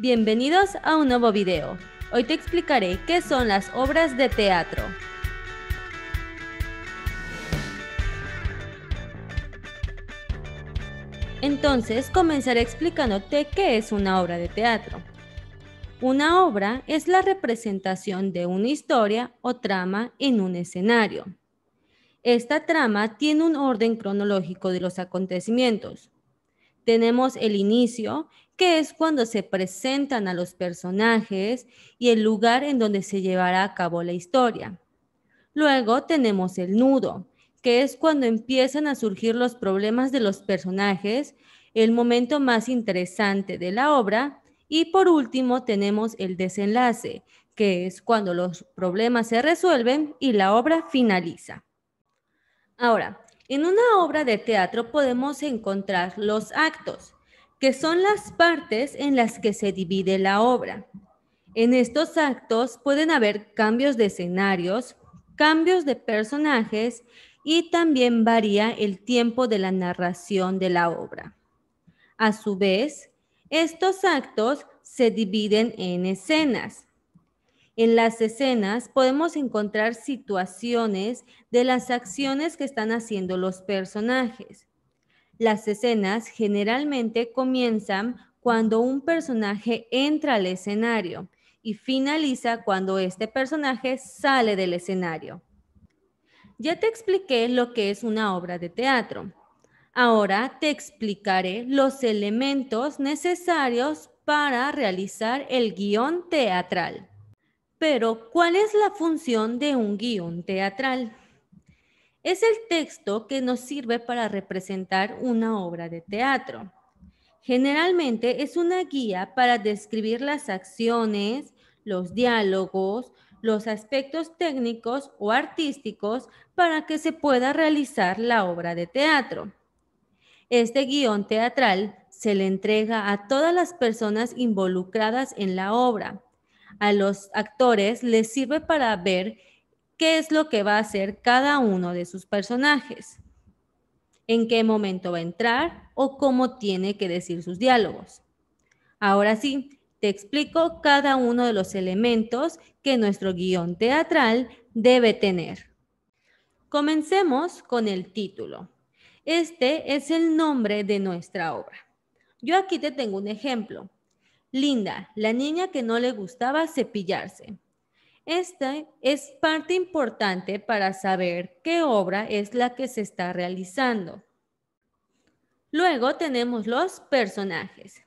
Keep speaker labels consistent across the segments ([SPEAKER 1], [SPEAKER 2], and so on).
[SPEAKER 1] Bienvenidos a un nuevo video. Hoy te explicaré qué son las obras de teatro. Entonces comenzaré explicándote qué es una obra de teatro. Una obra es la representación de una historia o trama en un escenario. Esta trama tiene un orden cronológico de los acontecimientos, tenemos el inicio, que es cuando se presentan a los personajes y el lugar en donde se llevará a cabo la historia. Luego tenemos el nudo, que es cuando empiezan a surgir los problemas de los personajes, el momento más interesante de la obra, y por último tenemos el desenlace, que es cuando los problemas se resuelven y la obra finaliza. Ahora, en una obra de teatro podemos encontrar los actos, que son las partes en las que se divide la obra. En estos actos pueden haber cambios de escenarios, cambios de personajes y también varía el tiempo de la narración de la obra. A su vez, estos actos se dividen en escenas, en las escenas podemos encontrar situaciones de las acciones que están haciendo los personajes. Las escenas generalmente comienzan cuando un personaje entra al escenario y finaliza cuando este personaje sale del escenario. Ya te expliqué lo que es una obra de teatro. Ahora te explicaré los elementos necesarios para realizar el guión teatral. Pero, ¿cuál es la función de un guión teatral? Es el texto que nos sirve para representar una obra de teatro. Generalmente es una guía para describir las acciones, los diálogos, los aspectos técnicos o artísticos para que se pueda realizar la obra de teatro. Este guión teatral se le entrega a todas las personas involucradas en la obra a los actores les sirve para ver qué es lo que va a hacer cada uno de sus personajes, en qué momento va a entrar o cómo tiene que decir sus diálogos. Ahora sí, te explico cada uno de los elementos que nuestro guión teatral debe tener. Comencemos con el título. Este es el nombre de nuestra obra. Yo aquí te tengo un ejemplo. Linda, la niña que no le gustaba cepillarse. Esta es parte importante para saber qué obra es la que se está realizando. Luego tenemos los personajes.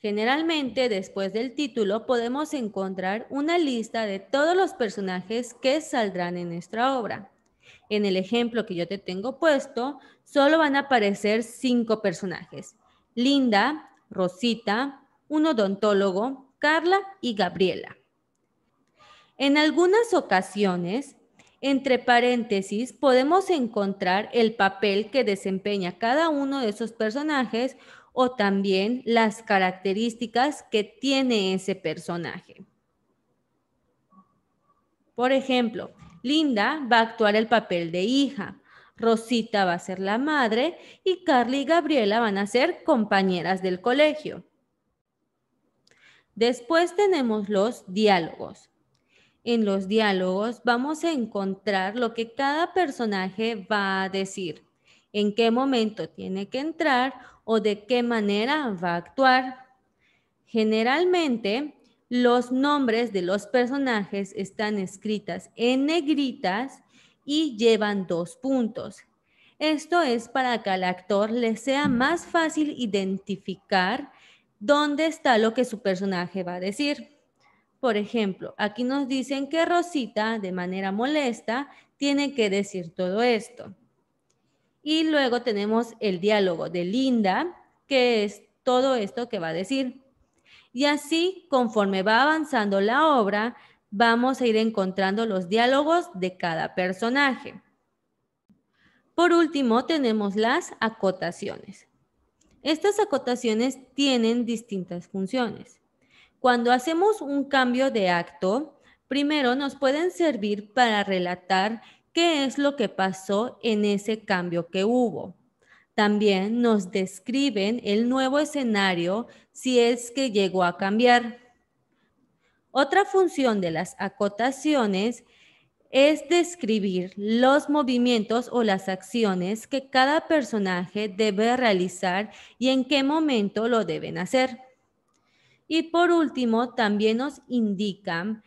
[SPEAKER 1] Generalmente después del título podemos encontrar una lista de todos los personajes que saldrán en nuestra obra. En el ejemplo que yo te tengo puesto, solo van a aparecer cinco personajes. Linda, Rosita, un odontólogo, Carla y Gabriela. En algunas ocasiones, entre paréntesis, podemos encontrar el papel que desempeña cada uno de esos personajes o también las características que tiene ese personaje. Por ejemplo, Linda va a actuar el papel de hija, Rosita va a ser la madre y Carly y Gabriela van a ser compañeras del colegio. Después tenemos los diálogos. En los diálogos vamos a encontrar lo que cada personaje va a decir, en qué momento tiene que entrar o de qué manera va a actuar. Generalmente, los nombres de los personajes están escritas en negritas y llevan dos puntos. Esto es para que al actor le sea más fácil identificar dónde está lo que su personaje va a decir. Por ejemplo, aquí nos dicen que Rosita, de manera molesta, tiene que decir todo esto. Y luego tenemos el diálogo de Linda, que es todo esto que va a decir. Y así, conforme va avanzando la obra, vamos a ir encontrando los diálogos de cada personaje. Por último, tenemos las acotaciones. Estas acotaciones tienen distintas funciones. Cuando hacemos un cambio de acto, primero nos pueden servir para relatar qué es lo que pasó en ese cambio que hubo. También nos describen el nuevo escenario si es que llegó a cambiar. Otra función de las acotaciones es es describir los movimientos o las acciones que cada personaje debe realizar y en qué momento lo deben hacer. Y por último, también nos indican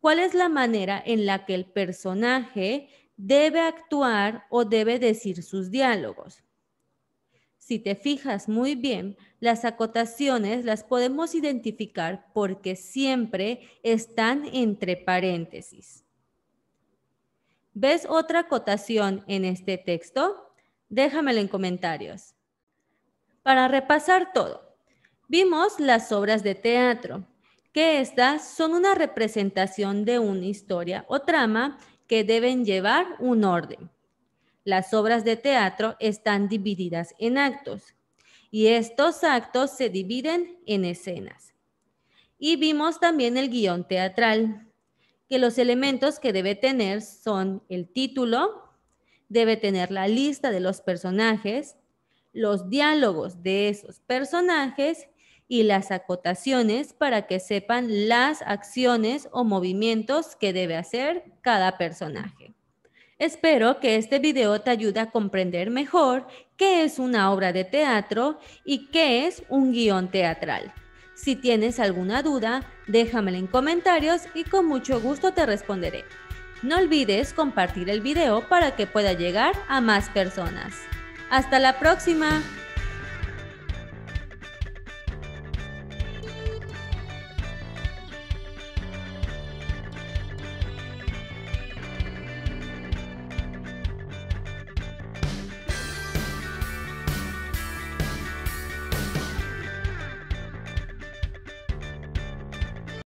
[SPEAKER 1] cuál es la manera en la que el personaje debe actuar o debe decir sus diálogos. Si te fijas muy bien, las acotaciones las podemos identificar porque siempre están entre paréntesis. ¿Ves otra acotación en este texto? Déjamelo en comentarios. Para repasar todo, vimos las obras de teatro, que estas son una representación de una historia o trama que deben llevar un orden. Las obras de teatro están divididas en actos y estos actos se dividen en escenas. Y vimos también el guión teatral, que los elementos que debe tener son el título, debe tener la lista de los personajes, los diálogos de esos personajes y las acotaciones para que sepan las acciones o movimientos que debe hacer cada personaje. Espero que este video te ayude a comprender mejor qué es una obra de teatro y qué es un guión teatral. Si tienes alguna duda, déjamela en comentarios y con mucho gusto te responderé. No olvides compartir el video para que pueda llegar a más personas. ¡Hasta la próxima!